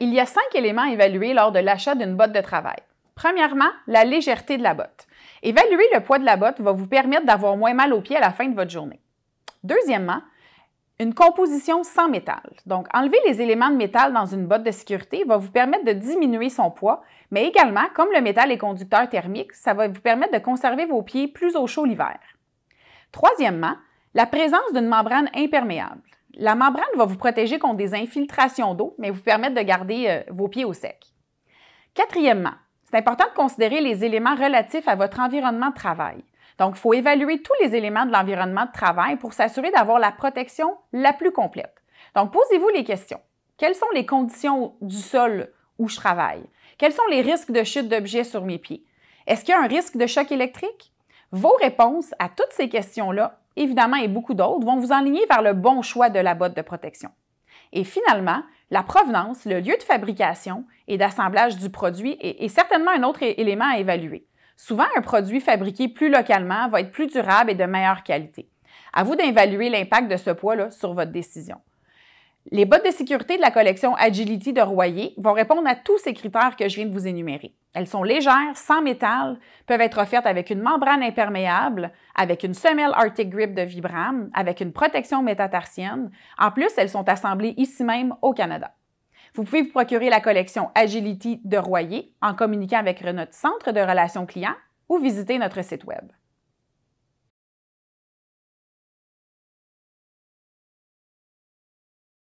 Il y, a, cinq éléments à évaluer lors de l'achat d'une botte de travail. Premièrement, la légèreté de la botte. Évaluer le poids de la botte va vous permettre d'avoir moins mal aux pieds à la fin de votre journée. Deuxièmement, une composition sans métal. Donc, enlever les éléments de métal dans une botte de sécurité va vous permettre de diminuer son poids, mais également, comme le métal est conducteur thermique, ça va vous permettre de conserver vos pieds plus au chaud l'hiver. Troisièmement, la présence d'une membrane imperméable. La membrane va vous protéger contre des infiltrations d'eau, mais vous permettre de garder euh, vos pieds au sec. Quatrièmement, c'est important de considérer les éléments relatifs à votre environnement de travail. Donc, il faut évaluer tous les éléments de l'environnement de travail pour s'assurer d'avoir la protection la plus complète. Donc, posez-vous les questions. Quelles sont les conditions du sol où je travaille? Quels sont les risques de chute d'objets sur mes pieds? Est-ce qu'il y a un risque de choc électrique? Vos réponses à toutes ces questions-là évidemment, et beaucoup d'autres, vont vous enligner vers le bon choix de la botte de protection. Et finalement, la provenance, le lieu de fabrication et d'assemblage du produit est, certainement un autre élément à évaluer. Souvent, un produit fabriqué plus localement va être plus durable et de meilleure qualité. À vous d'évaluer l'impact de ce poids-là sur votre décision. Les bottes de sécurité de la collection Agility de Royer vont répondre à tous ces critères que je viens de vous énumérer. Elles sont légères, sans métal, peuvent être offertes avec une membrane imperméable, avec une semelle Arctic Grip de Vibram, avec une protection métatarsienne. En plus, elles sont assemblées ici même au Canada. Vous pouvez vous procurer la collection Agility de Royer en communiquant avec notre centre de relations clients ou visiter notre site Web.